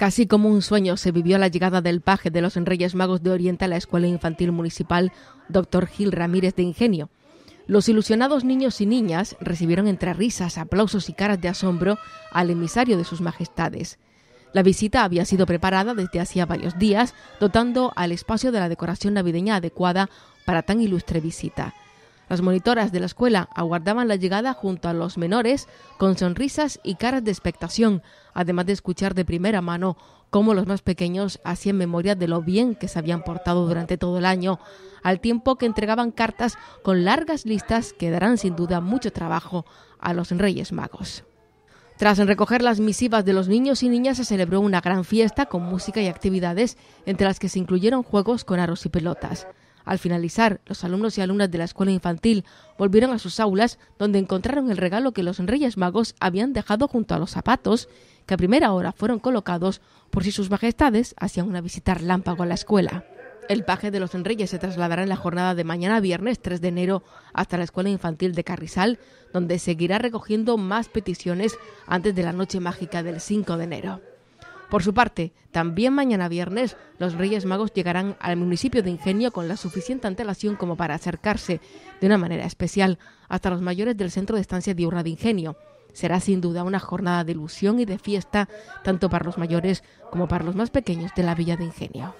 Casi como un sueño se vivió la llegada del paje de los Reyes Magos de Oriente a la Escuela Infantil Municipal Dr. Gil Ramírez de Ingenio. Los ilusionados niños y niñas recibieron entre risas, aplausos y caras de asombro al emisario de sus majestades. La visita había sido preparada desde hacía varios días, dotando al espacio de la decoración navideña adecuada para tan ilustre visita. Las monitoras de la escuela aguardaban la llegada junto a los menores con sonrisas y caras de expectación, además de escuchar de primera mano cómo los más pequeños hacían memoria de lo bien que se habían portado durante todo el año, al tiempo que entregaban cartas con largas listas que darán sin duda mucho trabajo a los Reyes Magos. Tras recoger las misivas de los niños y niñas se celebró una gran fiesta con música y actividades, entre las que se incluyeron juegos con aros y pelotas. Al finalizar, los alumnos y alumnas de la escuela infantil volvieron a sus aulas donde encontraron el regalo que los Reyes Magos habían dejado junto a los zapatos, que a primera hora fueron colocados por si sus majestades hacían una visita relámpago a la escuela. El paje de los Reyes se trasladará en la jornada de mañana viernes 3 de enero hasta la Escuela Infantil de Carrizal, donde seguirá recogiendo más peticiones antes de la noche mágica del 5 de enero. Por su parte, también mañana viernes, los Reyes Magos llegarán al municipio de Ingenio con la suficiente antelación como para acercarse, de una manera especial, hasta los mayores del centro de estancia diurna de Ingenio. Será sin duda una jornada de ilusión y de fiesta, tanto para los mayores como para los más pequeños de la Villa de Ingenio.